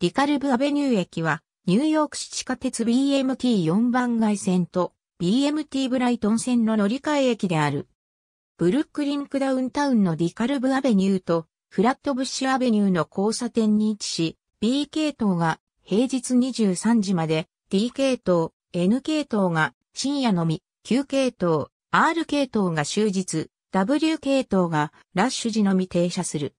ディカルブアベニュー駅は、ニューヨーク市地下鉄 BMT4 番街線と BMT ブライトン線の乗り換え駅である。ブルックリンクダウンタウンのディカルブアベニューとフラットブッシュアベニューの交差点に位置し、B 系統が平日23時まで、D 系統、N 系統が深夜のみ、Q 系統、R 系統が終日、W 系統がラッシュ時のみ停車する。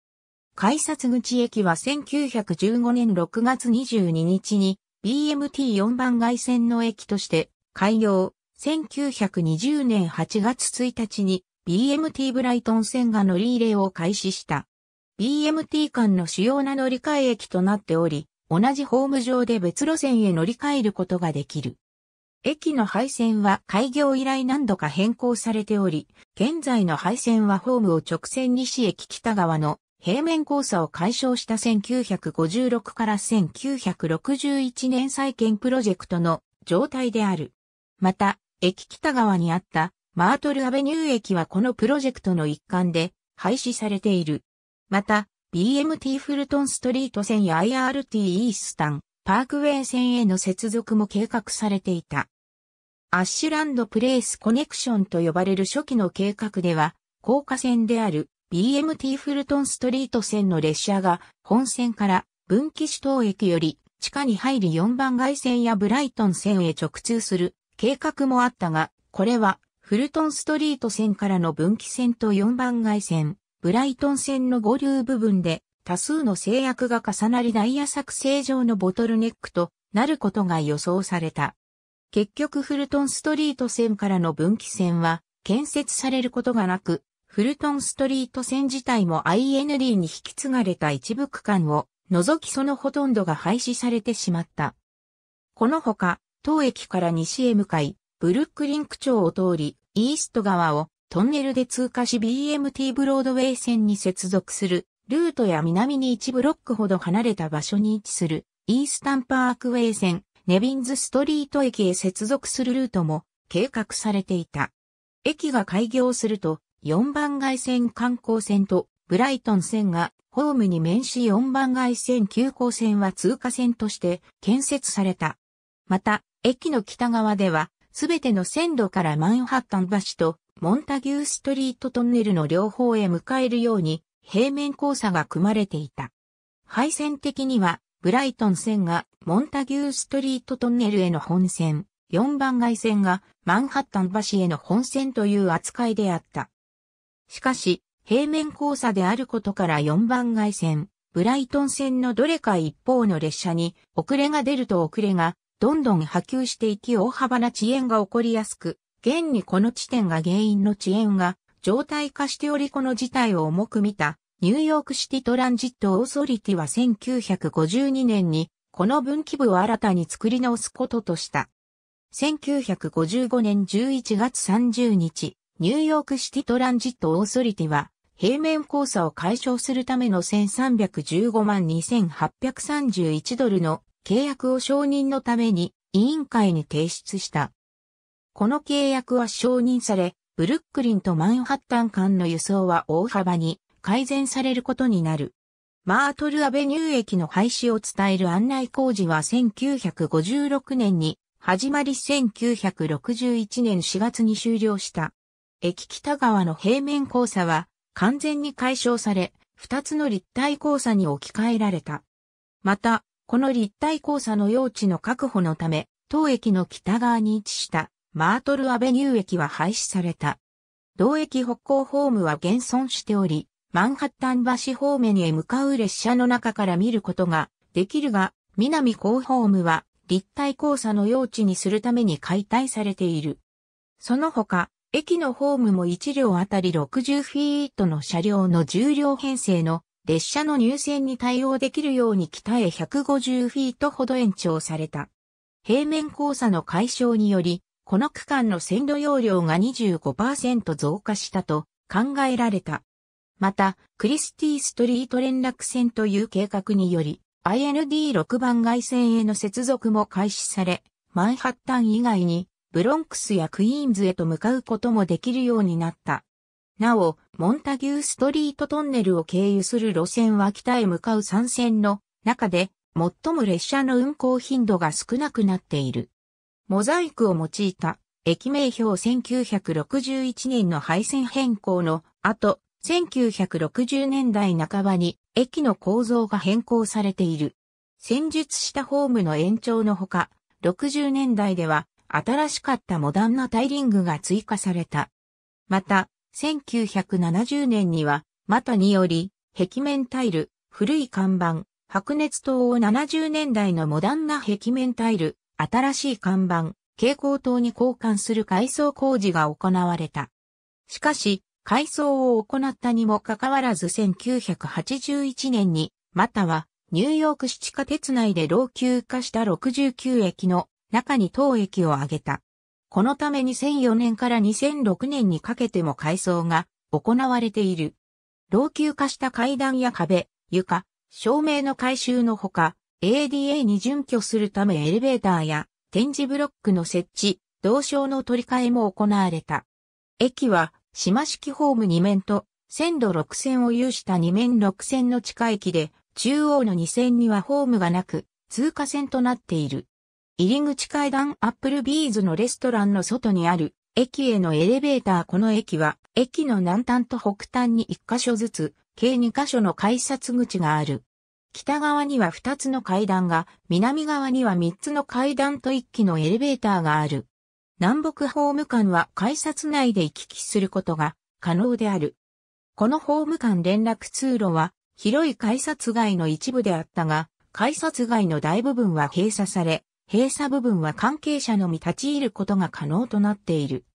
改札口駅は1915年6月22日に BMT4 番外線の駅として開業。1920年8月1日に BMT ブライトン線が乗り入れを開始した。BMT 間の主要な乗り換え駅となっており、同じホーム上で別路線へ乗り換えることができる。駅の配線は開業以来何度か変更されており、現在の配線はホームを直線西駅北側の平面交差を解消した1956から1961年再建プロジェクトの状態である。また、駅北側にあったマートルアベニュー駅はこのプロジェクトの一環で廃止されている。また、BMT フルトンストリート線や IRT イースタン、パークウェイ線への接続も計画されていた。アッシュランドプレイスコネクションと呼ばれる初期の計画では、高架線である BMT フルトンストリート線の列車が本線から分岐市東駅より地下に入り4番街線やブライトン線へ直通する計画もあったが、これはフルトンストリート線からの分岐線と4番街線、ブライトン線の合流部分で多数の制約が重なりダイヤ作成上のボトルネックとなることが予想された。結局フルトンストリート線からの分岐線は建設されることがなく、フルトンストリート線自体も IND に引き継がれた一部区間を除きそのほとんどが廃止されてしまった。このほか、当駅から西へ向かい、ブルックリンク町を通り、イースト側をトンネルで通過し BMT ブロードウェイ線に接続するルートや南に1ブロックほど離れた場所に位置するイースタンパークウェイ線ネビンズストリート駅へ接続するルートも計画されていた。駅が開業すると4番街線観光線とブライトン線がホームに面し4番街線急行線は通過線として建設された。また、駅の北側では、すべての線路からマンハッタン橋とモンタギューストリートトンネルの両方へ向かえるように平面交差が組まれていた。配線的には、ブライトン線がモンタギューストリートトンネルへの本線、4番街線がマンハッタン橋への本線という扱いであった。しかし、平面交差であることから4番街線、ブライトン線のどれか一方の列車に遅れが出ると遅れがどんどん波及していき大幅な遅延が起こりやすく、現にこの地点が原因の遅延が状態化しておりこの事態を重く見たニューヨークシティトランジットオーソリティは1952年にこの分岐部を新たに作り直すこととした。1955年11月30日、ニューヨークシティトランジットオーソリティは、平面交差を解消するための1315万2831ドルの契約を承認のために委員会に提出した。この契約は承認され、ブルックリンとマンハッタン間の輸送は大幅に改善されることになる。マートルアベニュー駅の廃止を伝える案内工事は1956年に始まり1961年4月に終了した。駅北側の平面交差は完全に解消され、二つの立体交差に置き換えられた。また、この立体交差の用地の確保のため、当駅の北側に位置したマートルアベニュー駅は廃止された。同駅北港ホームは現存しており、マンハッタン橋方面へ向かう列車の中から見ることができるが、南港ホームは立体交差の用地にするために解体されている。その他、駅のホームも1両あたり60フィートの車両の重量編成の列車の入線に対応できるように北へ150フィートほど延長された。平面交差の解消により、この区間の線路容量が25%増加したと考えられた。また、クリスティストリート連絡線という計画により、IND6 番外線への接続も開始され、マンハッタン以外にブロンクスやクイーンズへと向かうこともできるようになった。なお、モンタギューストリートトンネルを経由する路線は北へ向かう3線の中で最も列車の運行頻度が少なくなっている。モザイクを用いた駅名標1961年の廃線変更の後、1960年代半ばに駅の構造が変更されている。戦術したホームの延長のほか、60年代では新しかったモダンなタイリングが追加された。また、1970年には、マタにより、壁面タイル、古い看板、白熱灯を70年代のモダンな壁面タイル、新しい看板、蛍光灯に交換する改装工事が行われた。しかし、改装を行ったにもかかわらず1981年に、またはニューヨーク七家下鉄内で老朽化した69駅の中に当駅を挙げた。このため2004年から2006年にかけても改装が行われている。老朽化した階段や壁、床、照明の改修のほか、ADA に準拠するためエレベーターや展示ブロックの設置、同床の取り替えも行われた。駅は島式ホーム2面と線路6線を有した2面6線の地下駅で、中央の2線にはホームがなく、通過線となっている。入り口階段アップルビーズのレストランの外にある駅へのエレベーターこの駅は駅の南端と北端に1箇所ずつ計2箇所の改札口がある。北側には2つの階段が、南側には3つの階段と1機のエレベーターがある。南北ホーム間は改札内で行き来することが可能である。このホーム間連絡通路は広い改札外の一部であったが、改札外の大部分は閉鎖され、閉鎖部分は関係者のみ立ち入ることが可能となっている。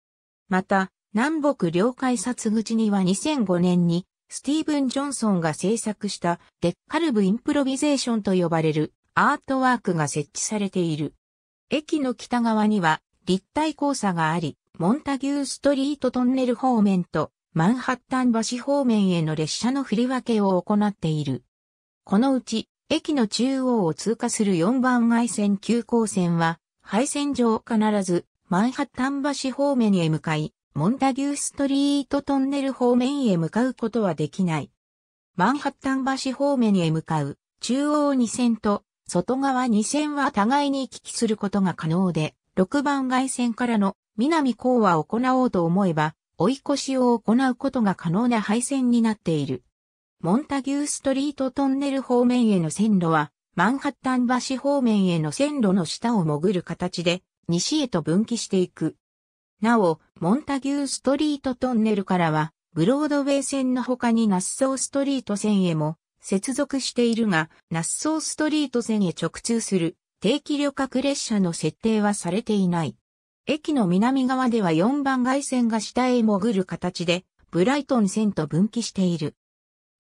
また、南北両改札口には2005年にスティーブン・ジョンソンが制作したデッカルブ・インプロビゼーションと呼ばれるアートワークが設置されている。駅の北側には立体交差があり、モンタギューストリートトンネル方面とマンハッタン橋方面への列車の振り分けを行っている。このうち駅の中央を通過する4番外線急行線は、廃線上必ず、マンハッタン橋方面へ向かい、モンタギューストリートトンネル方面へ向かうことはできない。マンハッタン橋方面へ向かう、中央2線と、外側2線は互いに行き来することが可能で、6番外線からの南港は行おうと思えば、追い越しを行うことが可能な配線になっている。モンタギューストリートトンネル方面への線路は、マンハッタン橋方面への線路の下を潜る形で、西へと分岐していく。なお、モンタギューストリートトンネルからは、ブロードウェイ線の他にナッソーストリート線へも接続しているが、ナッソーストリート線へ直通する定期旅客列車の設定はされていない。駅の南側では4番街線が下へ潜る形で、ブライトン線と分岐している。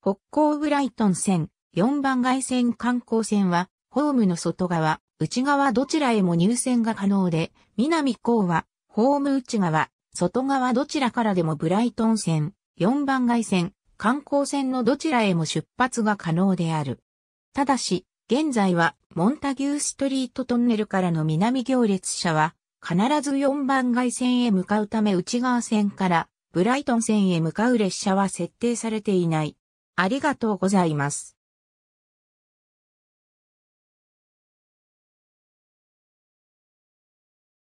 北港ブライトン線、4番外線観光線は、ホームの外側、内側どちらへも入線が可能で、南港は、ホーム内側、外側どちらからでもブライトン線、4番外線、観光線のどちらへも出発が可能である。ただし、現在は、モンタギューストリートトンネルからの南行列車は、必ず4番外線へ向かうため内側線から、ブライトン線へ向かう列車は設定されていない。ありがとうございます。